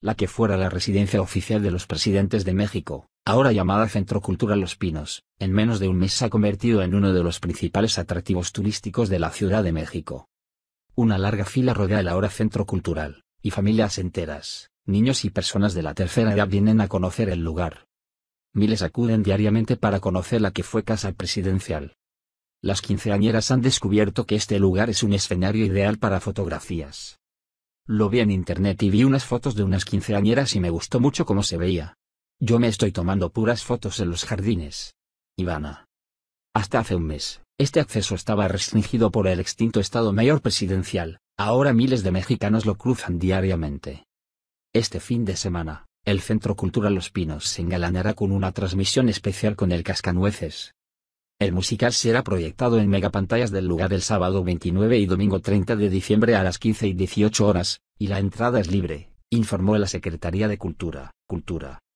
la que fuera la residencia oficial de los presidentes de México, ahora llamada Centro Cultural Los Pinos, en menos de un mes se ha convertido en uno de los principales atractivos turísticos de la Ciudad de México. Una larga fila rodea el ahora Centro Cultural, y familias enteras, niños y personas de la tercera edad vienen a conocer el lugar. Miles acuden diariamente para conocer la que fue casa presidencial. Las quinceañeras han descubierto que este lugar es un escenario ideal para fotografías, lo vi en internet y vi unas fotos de unas quinceañeras y me gustó mucho cómo se veía. Yo me estoy tomando puras fotos en los jardines. Ivana. Hasta hace un mes, este acceso estaba restringido por el extinto Estado Mayor Presidencial, ahora miles de mexicanos lo cruzan diariamente. Este fin de semana, el Centro Cultural Los Pinos se engalanará con una transmisión especial con el Cascanueces, el musical será proyectado en megapantallas del lugar el sábado 29 y domingo 30 de diciembre a las 15 y 18 horas, y la entrada es libre, informó la Secretaría de Cultura, Cultura.